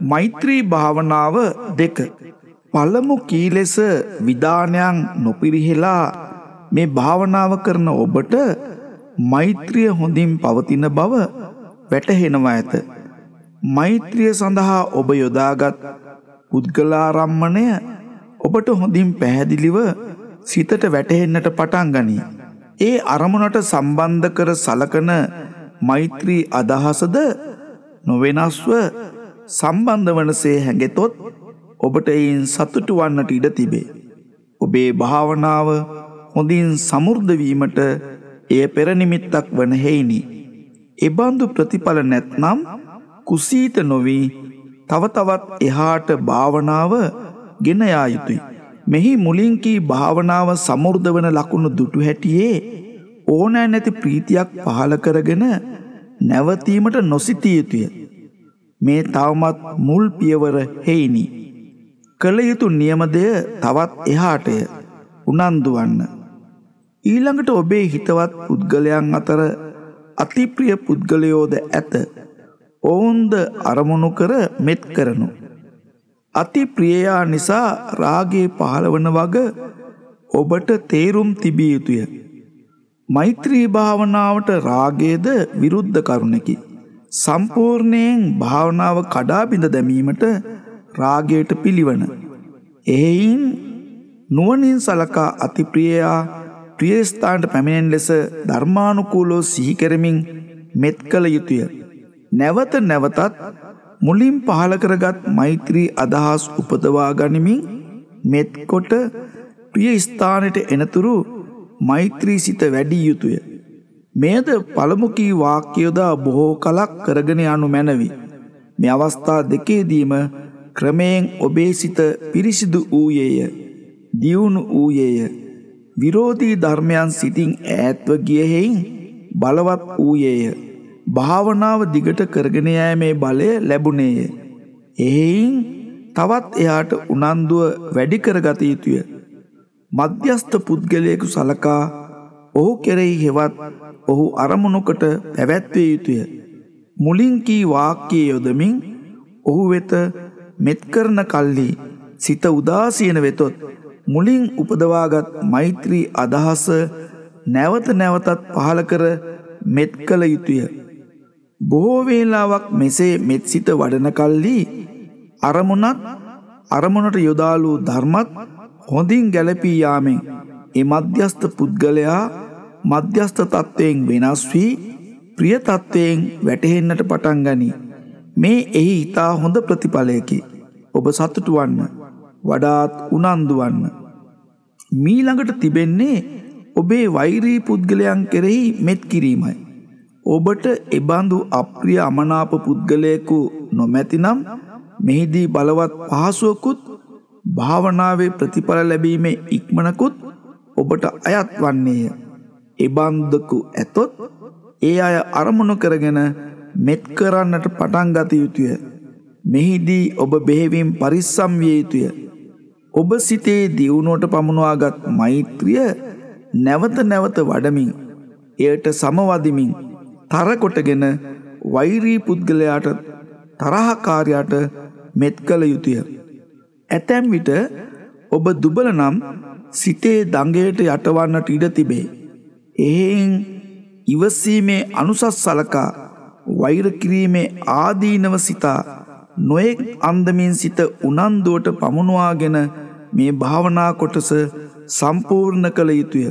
මෛත්‍රී භාවනාව දෙක. පළමු කීලෙස විධානයන් නොපිරිහෙලා මේ භාවනාව කරන ඔබට මෛත්‍රිය හොඳින් පවතින බව වැටහෙනවා ඇත. මෛත්‍රිය සඳහා ඔබ යොදාගත් පුද්ගලාරම්මණය ඔබට හොඳින් පැහැදිලිව සිතට වැටහෙන්නට පටන් ගනී. ඒ අරමුණට සම්බන්ධ කර සලකන මෛත්‍රී අදහසද නොවෙනස්ව සම්බන්ධ වනසේ හැඟෙතොත් ඔබට එයින් සතුටු වන්නට ඉඩ තිබේ. ඔබේ භාවනාව හොඳින් සමුර්ධවීමට එය පෙරනිමිත්තක් වන හෙයිනි. එබන්දු ප්‍රතිඵල නැත්නම් කුසීත නොවී තව තවත් එහාට භාවනාව ගෙනයා යුතුයි. මෙහි මුලින්කී භාවනාව සමුර්ධ වන ලකුණු දුටු හැටියේ ඕනෑ නැති ප්‍රීතියක් පහල කරගෙන නැවතීමට නොසිතිය යුතුය. මේ තවමත් මුල් පියවර හෙයිනි. කළ යුතු නියමදය තවත් එහාටය උනන්දුවන්න. ඊළඟට ඔබේ හිතවත් පුද්ගලයන් අතර අතිප්‍රිය පුද්ගලයෝද ඇත. ඔවුන්ද අරමුණු කර මෙත් කරනු. අතිප්‍රියයා නිසා රාගේ පහළවන වග ඔබට තේරුම් තිබිය යුතුය. මෛත්‍රී භාවනාවට රාගේද විරුද්ධ කරුණකි. සම්පූර්ණයෙන් භාවනාව කඩාබිඳ දැමීමට රාගයට පිළිවන. එයින් නුවනින් සලකා අතිප්‍රියයා ප්‍රියස්ථාන්ට පැමිණෙන් ලෙස ධර්මානුකූලෝ සිහිකරමින් මෙත් කළ යුතුය. නැවත නැවතත් මුලින් පහල කරගත් මෛත්‍රී අදහස් උපදවා ගනිමින් මෙත්කොට ප්‍රිය ස්ථානයට එනතුරු මෛත්‍රී සිත වැඩිය යුතුය. මෙයද පළමුකී වාක්‍යයෝදා බොහෝ කලක් කරගෙන යනු මැනවි. මේ අවස්ථා දෙකේදීම ක්‍රමයෙන් ඔබේ සිත පිරිසිදු වූයේය දියුණු වූයේය විරෝධී ධර්මයන් සිතින් ඈත්ව ගියහෙයින් බලවත් වූයේය භාවනාව දිගට කරගෙන යෑමේ බලය ලැබුණේය එහෙයින් තවත් එයාට උනන්දුව වැඩි කරගත යුතුය මධ්‍යස්ථ පුද්ගලයෙකු සලකා ඔහු කෙරෙහි හෙවත් ඔහු අරමුණුකට පැවැත්විය යුතුය. මුලින්කී වාක්‍යය යොදමින් ඔහු වෙත මෙත්කරන කල්ලි සිත උදාසියන වෙතොත් මුලින් උපදවාගත් මෛත්‍රී අදහස නැවත නැවතත් පහළ කර මෙත් කළ යුතුය. බොහෝ වේලාවක් මෙසේ මෙත් සිත වඩන කල්ලි අරමුණත් අරමුණට යොදාලූ ධර්මත් හොඳින් ගැලපී යාමෙන් එමධ්‍යස්ථ පුද්ගලයා මධ්‍යස්ථ තත්ත්වයෙන් වෙනස් වී ප්‍රිය තත්ත්වයෙන් වැටහෙන්නට පටන් ගනී. මේ එහි ඉතා හොඳ ප්‍රතිඵලයකි. ඔබ සතුටුවන්න වඩාත් උනන්දුවන්න. මීළඟට තිබෙන්නේ ඔබේ වෛරී පුද්ගලයන් කෙරෙහි මෙත් කිරීමයි. ඔබට එබඳු අප්‍රිය අමනාප පුද්ගලයකු නොමැතිනම් මෙහිදී බලවත් පහසුවකුත් භාවනාවේ ප්‍රතිඵල ලැබීමේ ඉක්මනකුත් ඔබට අයත් වන්නේය. එබන්දකු ඇතොත් ඒ අය අරමුණු කරගෙන මෙත් කරන්නට පටන් ගත යුතුය. මෙහිදී ඔබ බෙහෙවින් පරිස්සම් විය යුතුය. ඔබ සිතේ දියුණුවට පමුණවාගත් මෛත්‍රිය නැවත නැවත වඩමින් එයට සමවදිමින් තරකොටගෙන වෛරී පුද්ගලයාට තරහකාරයාට මෙත් කළ යුතුය. ඇතැම් විට ඔබ දුබල නම් සිතේ දඟයට යටවන්නට ඉඩ තිබේ. එහෙන් ඉවසීමේ අනුසස් සලකා වෛර කිරීමේ ආදීනව සිතා නොයෙක් අන්දමින් සිත උනන්දුවට පමුණවාගෙන මේ භාවනා කොටස සම්පූර්ණ කළ යුතුය.